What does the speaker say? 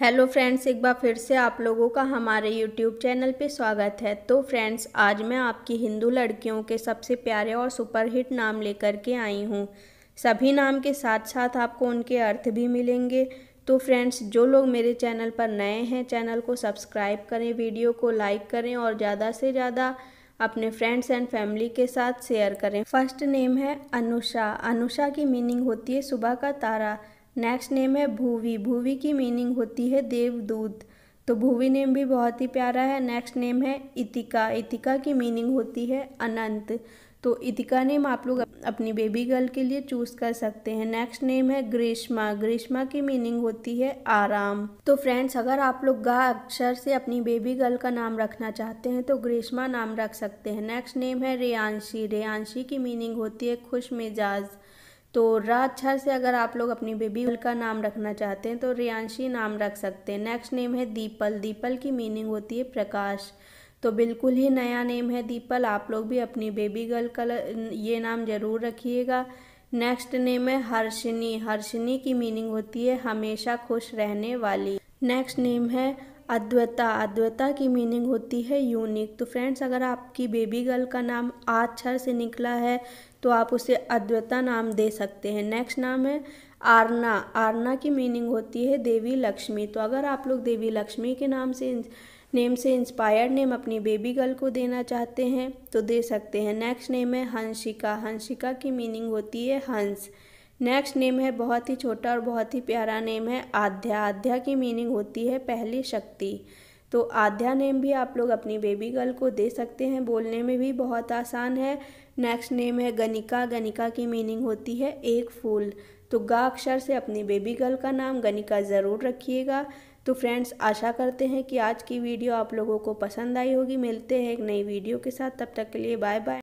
hello friends एक बार फिर से आप लोगों का हमारे यूट्यूब चैनल पे स्वागत है तो फ्रेंड्स आज मैं आपकी हिंदू लड़कियों के सबसे प्यारे और सुपरहिट नाम लेकर के आई हूँ सभी नाम के साथ साथ आपको उनके अर्थ भी मिलेंगे तो फ्रेंड्स जो लोग मेरे चैनल पर नए हैं चैनल को सब्सक्राइब करें वीडियो को लाइक करें और ज़्यादा से ज़्यादा अपने फ्रेंड्स एंड फैमिली के साथ शेयर करें फर्स्ट नेम है अनुषा अनुषा की मीनिंग होती है सुबह का तारा नेक्स्ट नेम है भूवी भूवी की मीनिंग होती है देवदूत तो भूवी नेम भी बहुत ही प्यारा है नेक्स्ट नेम है इतिका इतिका की मीनिंग होती है अनंत तो इतिका नेम आप लोग अपनी बेबी गर्ल के लिए चूज़ कर सकते हैं नेक्स्ट नेम है ग्रीष्मा ग्रीष्मा की मीनिंग होती है आराम तो फ्रेंड्स अगर आप लोग गा अक्षर से अपनी बेबी गर्ल का नाम रखना चाहते हैं तो ग्रीष्मा नाम रख सकते हैं नेक्स्ट नेम है रेयांशी रेयांशी की मीनिंग होती है खुश मिजाज तो रात छह से अगर आप लोग अपनी बेबी का नाम रखना चाहते हैं तो रियांशी नाम रख सकते हैं नेक्स्ट नेम है दीपल दीपल की मीनिंग होती है प्रकाश तो बिल्कुल ही नया नेम है दीपल आप लोग भी अपनी बेबी गर्ल का ये नाम ज़रूर रखिएगा नेक्स्ट नेम है हर्षिनी हर्षिनी की मीनिंग होती है हमेशा खुश रहने वाली नेक्स्ट नेम है अद्वैता अद्वैता की मीनिंग होती है यूनिक तो फ्रेंड्स अगर आपकी बेबी गर्ल का नाम आक्षर से निकला है तो आप उसे अद्वैता नाम दे सकते हैं नेक्स्ट नाम है आरना आरना की मीनिंग होती है देवी लक्ष्मी तो अगर आप लोग देवी लक्ष्मी के नाम से नेम से इंस्पायर्ड नेम अपनी बेबी गर्ल को देना चाहते हैं तो दे सकते हैं नेक्स्ट नेम है हंसिका हंसिका की मीनिंग होती है हंस नेक्स्ट नेम है बहुत ही छोटा और बहुत ही प्यारा नेम है आध्या आध्या की मीनिंग होती है पहली शक्ति तो आध्या नेम भी आप लोग अपनी बेबी गर्ल को दे सकते हैं बोलने में भी बहुत आसान है नेक्स्ट नेम है गनिका गनिका की मीनिंग होती है एक फूल तो गा अक्षर से अपनी बेबी गर्ल का नाम गनिका ज़रूर रखिएगा तो फ्रेंड्स आशा करते हैं कि आज की वीडियो आप लोगों को पसंद आई होगी मिलते हैं एक नई वीडियो के साथ तब तक के लिए बाय बाय